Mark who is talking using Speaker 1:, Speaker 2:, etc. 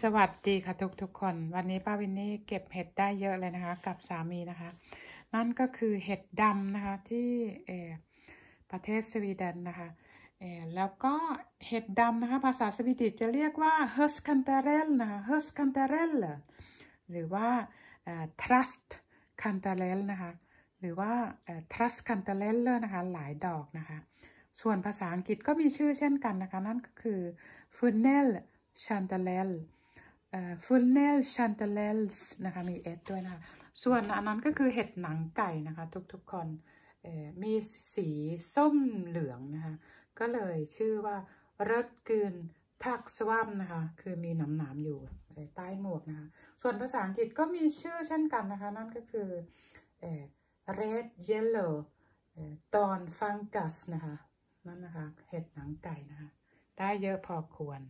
Speaker 1: สวัสดีค่ะทุกทุกคนวันนี้ป้าวินนี่เก็บเห็ดได้เยอะเลยนะคะกับสามีนะคะ นั่นก็คือเห็ดดำนะคะ ที่ประเทศสวีเดนนะคะแล้วก็เห็ดดำนะคะ ภาษาสวีเดนจะเรียกว่าร์สคันเตเรลนะคะร์สคันเตเรลหรือว่ารัสต์คันเตเรลนะคะหรือว่า trust c a เ t a เล l นะคะหลายดอกนะคะ ส่วนภาษาอังกฤษก็มีชื่อเช่นกันนะคะ นั่นก็คือฟูเนลชันเตเลลฟูลเนลชันเตเลลส์นะคะ มีเอสด้วยนะคะส่วนอันนั้นก็คือเห็ดหนังไก่นะคะทุกๆคน มีสีส้มเหลืองนะคะ ก็เลยชื่อว่ารสกืนทักสวัมนะคะ คือมีหนามๆอยู่ใต้หมวกนะคะ ส่วนภาษาอังกฤษก็มีชื่อเช่นกันนะคะ นั่นก็คือ red yellow ตอนฟังกัสนะคะ นั่นนะคะ เห็ดหนังไก่นะคะ ได้เยอะพอควร